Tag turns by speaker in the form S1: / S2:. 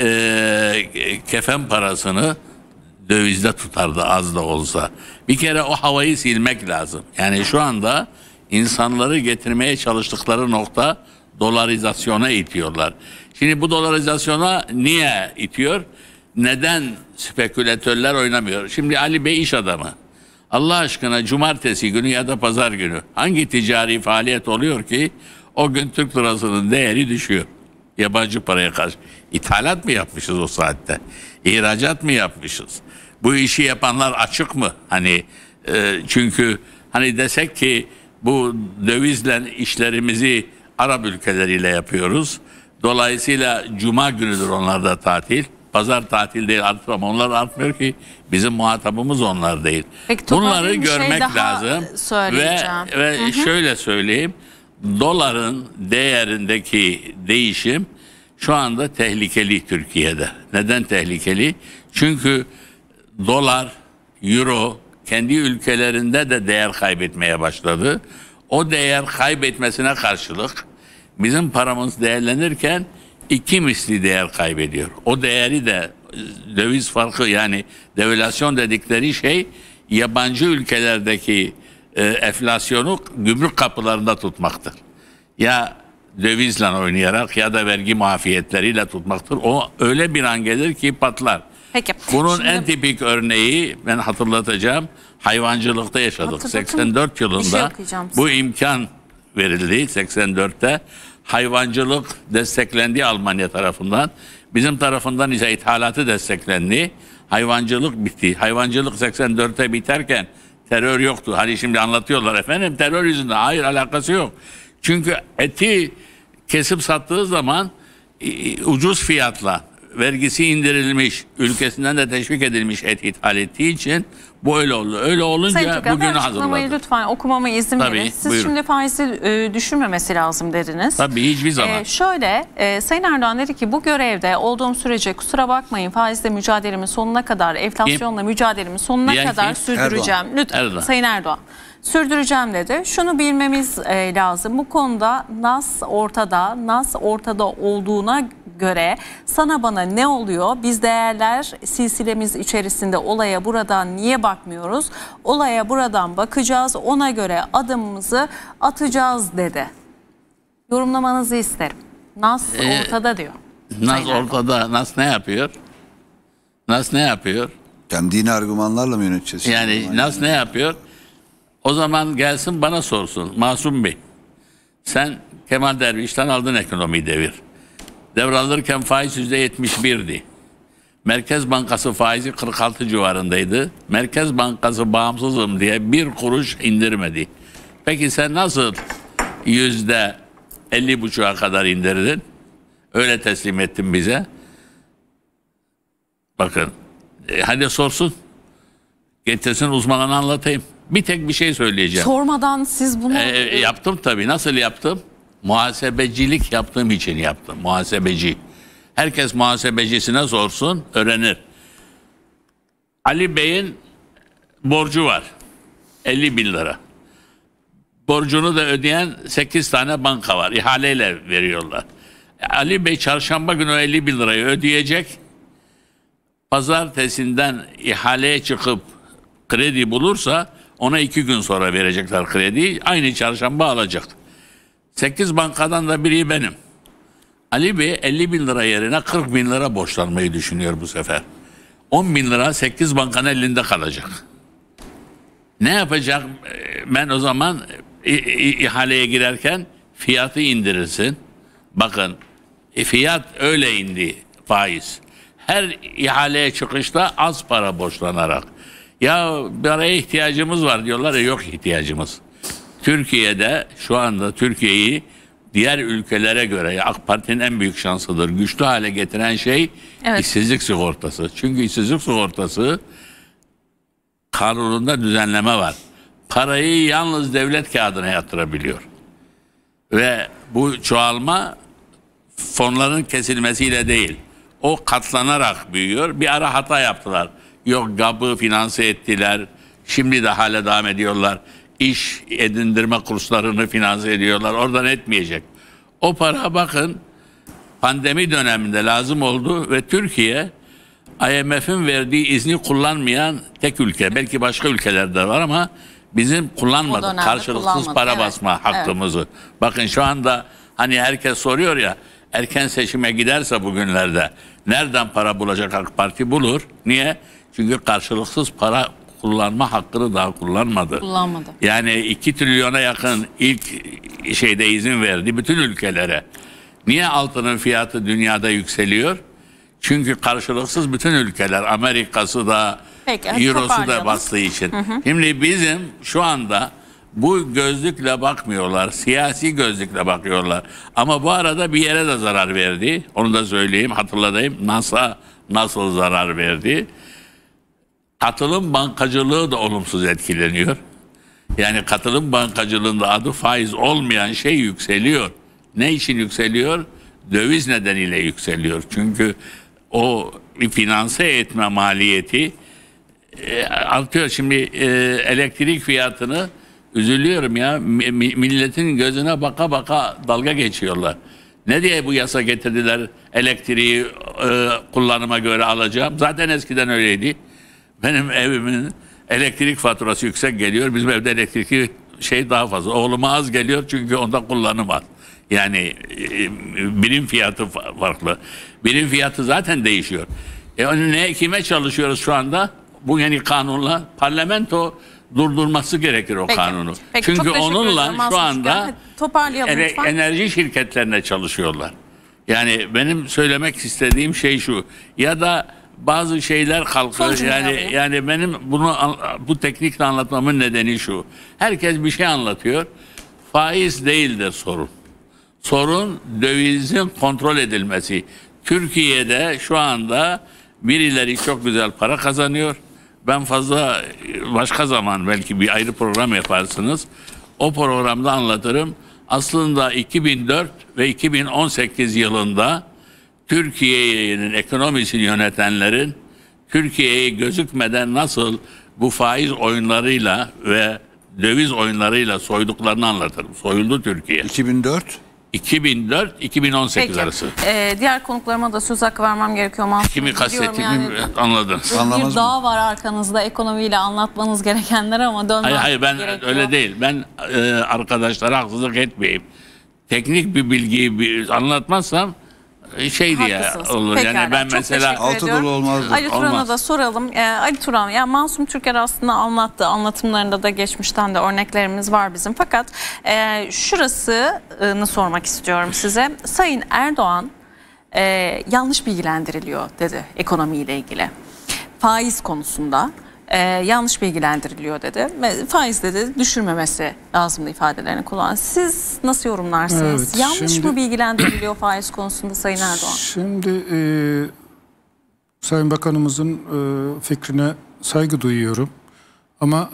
S1: e, kefen parasını dövizde tutardı az da olsa. Bir kere o havayı silmek lazım. Yani şu anda insanları getirmeye çalıştıkları nokta dolarizasyona itiyorlar. Şimdi bu dolarizasyona niye itiyor? Neden spekülatörler oynamıyor? Şimdi Ali Bey iş adamı. Allah aşkına cumartesi günü ya da pazar günü hangi ticari faaliyet oluyor ki o gün Türk lirasının değeri düşüyor yabancı paraya karşı. İthalat mı yapmışız o saatte? İhracat mı yapmışız? Bu işi yapanlar açık mı? Hani e, çünkü hani desek ki bu dövizle işlerimizi Arap ülkeleriyle yapıyoruz. Dolayısıyla cuma günüdür onlarda tatil. Pazar tatil değil artır ama onlar artmıyor ki bizim muhatabımız onlar değil.
S2: Peki, Bunları şey görmek şey lazım ve ve Hı -hı.
S1: şöyle söyleyeyim. Doların değerindeki değişim şu anda tehlikeli Türkiye'de. Neden tehlikeli? Çünkü dolar, euro kendi ülkelerinde de değer kaybetmeye başladı. O değer kaybetmesine karşılık bizim paramız değerlenirken iki misli değer kaybediyor. O değeri de döviz farkı yani devalüasyon dedikleri şey yabancı ülkelerdeki e, enflasyonu gümrük kapılarında tutmaktır. Ya dövizle oynayarak ya da vergi muafiyetleriyle tutmaktır. O öyle bir an gelir ki patlar.
S2: Peki. Bunun Şimdi, en
S1: tipik örneği ben hatırlatacağım hayvancılıkta yaşadık. 84 şey yılında şey bu imkan verildi 84'te hayvancılık desteklendi Almanya tarafından. Bizim tarafından ise ithalatı desteklendi. Hayvancılık bitti. Hayvancılık 84'te biterken terör yoktu. Hani şimdi anlatıyorlar efendim terör yüzünden. Hayır alakası yok. Çünkü eti kesip sattığı zaman ucuz fiyatla vergisi indirilmiş, ülkesinden de teşvik edilmiş et ithal ettiği için bu öyle oldu. Öyle olunca bugün Tükkan, bugünü hazırladı.
S2: lütfen okumama izin Tabii, verin. Siz buyurun. şimdi faizi e, düşürmemesi lazım dediniz. Tabii hiçbir e, zaman. E, şöyle e, Sayın Erdoğan dedi ki bu görevde olduğum sürece kusura bakmayın faizle mücadelemin sonuna kadar, enflasyonla Kim? mücadelemin sonuna Diyen kadar kim? sürdüreceğim. Erdoğan. Lütfen Erdoğan. Sayın Erdoğan sürdüreceğim dedi. Şunu bilmemiz e, lazım. Bu konuda nas ortada, nas ortada olduğuna göre sana bana ne oluyor? Biz değerler silsilemiz içerisinde olaya buradan niye bakmıyoruz? Olaya buradan bakacağız. Ona göre adımımızı atacağız dedi. Yorumlamanızı isterim. Nas ee, ortada diyor.
S1: Nas Sayın ortada. Erdoğan. Nas ne yapıyor? Nas ne yapıyor? Hem argümanlarla mı yöneteceğiz? Yani, yani Nas ne yapıyor? O zaman gelsin bana sorsun. Masum Bey. Sen Kemal Derviş'ten aldın ekonomiyi devir. Devralırken faiz yüzde yetmiş birdi. Merkez Bankası faizi 46 civarındaydı. Merkez Bankası bağımsızım diye bir kuruş indirmedi. Peki sen nasıl yüzde elli buçuğa kadar indirdin? Öyle teslim ettin bize. Bakın. E, hadi sorsun. Getirsin uzmanını anlatayım. Bir tek bir şey söyleyeceğim.
S2: Sormadan siz bunu... Ee,
S1: e, yaptım tabii. Nasıl yaptım? Muhasebecilik yaptığım için yaptım. Muhasebeci. Herkes muhasebecisine sorsun, öğrenir. Ali Bey'in borcu var. 50 bin lira. Borcunu da ödeyen 8 tane banka var. İhaleyle veriyorlar. Ali Bey çarşamba günü 50 bin lirayı ödeyecek. Pazartesinden ihaleye çıkıp kredi bulursa ona iki gün sonra verecekler krediyi. Aynı çarşamba alacak. Sekiz bankadan da biri benim. Ali Bey 50 bin lira yerine 40 bin lira borçlanmayı düşünüyor bu sefer. 10 bin lira 8 bankanın elinde kalacak. Ne yapacak? Ee, ben o zaman e, e, e, ihaleye girerken fiyatı indirirsin. Bakın fiyat öyle indi faiz. Her ihaleye çıkışta az para borçlanarak. Ya paraya ihtiyacımız var diyorlar ya yok ihtiyacımız. Türkiye'de şu anda Türkiye'yi diğer ülkelere göre AK Parti'nin en büyük şansıdır. Güçlü hale getiren şey evet. işsizlik sigortası. Çünkü işsizlik sigortası kanununda düzenleme var. Parayı yalnız devlet kağıdına yatırabiliyor. Ve bu çoğalma fonların kesilmesiyle değil. O katlanarak büyüyor. Bir ara hata yaptılar. Yok GAB'ı finanse ettiler. Şimdi de hala devam ediyorlar. İş edindirme kurslarını finanse ediyorlar. Oradan etmeyecek. O para bakın pandemi döneminde lazım oldu ve Türkiye IMF'in verdiği izni kullanmayan tek ülke. Belki başka ülkelerde var ama bizim kullanmadık. Karşılıksız kullanmadı. para evet. basma hakkımızı. Evet. Bakın şu anda hani herkes soruyor ya erken seçime giderse bugünlerde nereden para bulacak AK Parti bulur. Niye? Çünkü karşılıksız para kullanma hakkını daha kullanmadı. Kullanmadı. Yani 2 trilyona yakın ilk şeyde izin verdi bütün ülkelere. Niye altının fiyatı dünyada yükseliyor? Çünkü karşılıksız bütün ülkeler Amerika'sı da
S2: Peki, Euro'su da
S1: bastığı için. Hı hı. Şimdi bizim şu anda bu gözlükle bakmıyorlar. Siyasi gözlükle bakıyorlar. Ama bu arada bir yere de zarar verdi. Onu da söyleyeyim, hatırlatayım. NASA nasıl zarar verdi? Katılım bankacılığı da olumsuz etkileniyor. Yani katılım bankacılığında adı faiz olmayan şey yükseliyor. Ne için yükseliyor? Döviz nedeniyle yükseliyor. Çünkü o finanse etme maliyeti e, artıyor. Şimdi e, elektrik fiyatını üzülüyorum ya. milletin gözüne baka baka dalga geçiyorlar. Ne diye bu yasa getirdiler elektriği e, kullanıma göre alacağım? Zaten eskiden öyleydi. Benim evimin elektrik faturası yüksek geliyor. Bizim evde elektrik şey daha fazla. Oğluma az geliyor çünkü onda kullanım var. Yani e, birim fiyatı farklı. Birim fiyatı zaten değişiyor. E hani ne kime çalışıyoruz şu anda? Bu yeni kanunla parlamento durdurması gerekir o peki, kanunu. Peki, Çünkü onunla ederim, şu anda ele, enerji şirketlerine çalışıyorlar. Yani benim söylemek istediğim şey şu. Ya da bazı şeyler kalkıyor. Son yani yani benim bunu bu teknikle anlatmamın nedeni şu. Herkes bir şey anlatıyor. Faiz değildir sorun. Sorun dövizin kontrol edilmesi. Türkiye'de şu anda birileri çok güzel para kazanıyor. Ben fazla başka zaman belki bir ayrı program yaparsınız. O programda anlatırım. Aslında 2004 ve 2018 yılında Türkiye'nin ekonomisini yönetenlerin Türkiye'ye gözükmeden nasıl bu faiz oyunlarıyla ve döviz oyunlarıyla soyduklarını anlatırım. Soyuldu Türkiye. 2004 2004-2018 Peki. arası.
S2: Ee, diğer konuklarıma da söz hakkı vermem gerekiyor mu? Kimi kastettiğimi yani,
S1: anladınız. Bir dağ
S2: mı? var arkanızda ekonomiyle anlatmanız gerekenler ama dönmem Hayır hayır ben gerekiyor.
S1: öyle değil. Ben e, arkadaşlara haksızlık etmeyeyim. Teknik bir bilgiyi bir, anlatmazsam ee, şey diye Haklısınız. olur. Yani ben mesela teşekkür altı dolu olmazdı. Ali Turan'a da
S2: soralım. Ee, Ali Turan, yani Masum Türker aslında anlattı. Anlatımlarında da geçmişten de örneklerimiz var bizim. Fakat e, şurasını sormak istiyorum size. Sayın Erdoğan e, yanlış bilgilendiriliyor dedi ekonomiyle ilgili. Faiz konusunda e, yanlış bilgilendiriliyor dedi. Faiz dedi düşürmemesi lazımdı ifadelerini kullan. Siz nasıl yorumlarsınız? Evet, yanlış şimdi, mı bilgilendiriliyor faiz konusunda Sayın Erdoğan? Şimdi e, Sayın Bakanımızın e, fikrine saygı duyuyorum ama...